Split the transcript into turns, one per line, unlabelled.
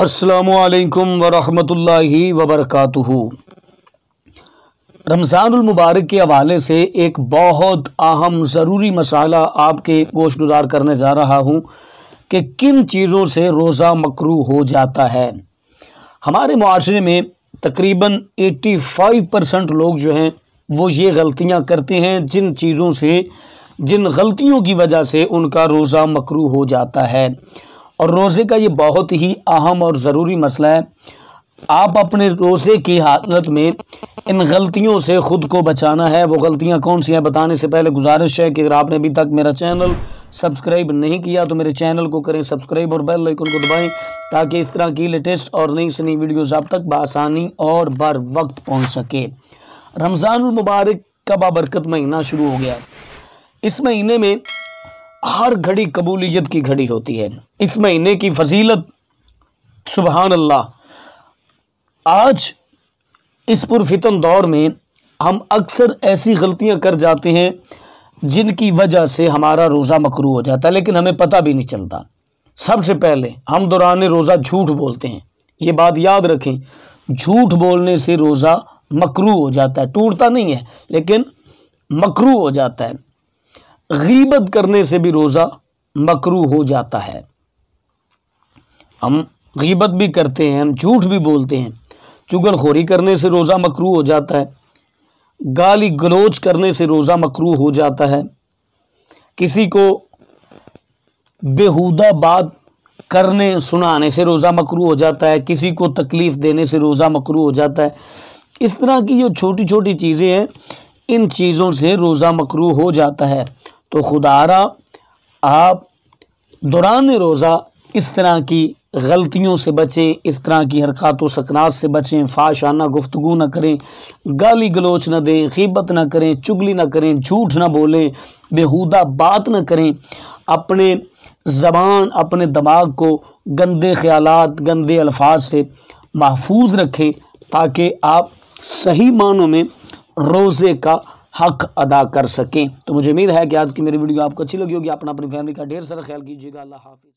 असलकम वरम वबरक रमज़ानमबारक के हवाले से एक बहुत अहम ज़रूरी मसाला आपके गोश गुजार करने जा रहा हूँ कि किन चीज़ों से रोज़ा मकरू हो जाता है हमारे माशरे में तकरीबन 85 परसेंट लोग जो हैं वो ये गलतियाँ करते हैं जिन चीज़ों से जिन गलतियों की वजह से उनका रोज़ा मकरू हो जाता है और रोज़े का ये बहुत ही अहम और ज़रूरी मसला है आप अपने रोज़े की हालत में इन गलतियों से ख़ुद को बचाना है वो गलतियां कौन सी हैं बताने से पहले गुजारिश है कि अगर आपने अभी तक मेरा चैनल सब्सक्राइब नहीं किया तो मेरे चैनल को करें सब्सक्राइब और बेल आइकन को दबाएं ताकि इस तरह की लेटेस्ट और नई से नई वीडियोज़ आप तक बसानी और बर वक्त पहुँच सके रमज़ानमबारक का बाबरकत महीना शुरू हो गया इस महीने में हर घड़ी कबूलियत की घड़ी होती है इस महीने की फजीलत सुबहान अल्लाह आज इस पुरफितन दौर में हम अक्सर ऐसी गलतियां कर जाते हैं जिनकी वजह से हमारा रोज़ा मकरू हो जाता है लेकिन हमें पता भी नहीं चलता सबसे पहले हम दौरान रोज़ा झूठ बोलते हैं ये बात याद रखें झूठ बोलने से रोज़ा मकरू हो जाता है टूटता नहीं है लेकिन मकरू हो जाता है गीबत करने से भी रोज़ा मकरू हो जाता है हम गीबत भी करते हैं हम झूठ भी बोलते हैं चुगलखोरी करने से रोज़ा मकरू हो जाता है गाली गलोच करने से रोज़ा मकरू हो जाता है किसी को बेहुदा बात करने सुनाने से रोज़ा मकरू हो जाता है किसी को तकलीफ़ देने से रोज़ा मकरू हो जाता है इस तरह की जो छोटी छोटी चीज़ें हैं इन चीज़ों से रोज़ा मकरू हो जाता है तो खुदारा आप दौरान रोज़ा इस तरह की गलतियों से बचें इस तरह की हरकत व सकरात से बचें फाशाना गुफ्तु ना करें गाली गलोच न दें ख़िबत ना करें चुगली ना करें झूठ ना बोलें बेहूदा बात न करें अपने ज़बान अपने दिमाग को गंदे ख्यालात, गंदे अल्फाज से महफूज रखें ताकि आप सही मानों में रोज़े का हक अदा कर सकें तो मुझे उम्मीद है कि आज की मेरी वीडियो आपको अच्छी लगी होगी अपना अपनी फैमिली का ढेर सारा ख्याल कीजिएगा अल्लाह हाफिज़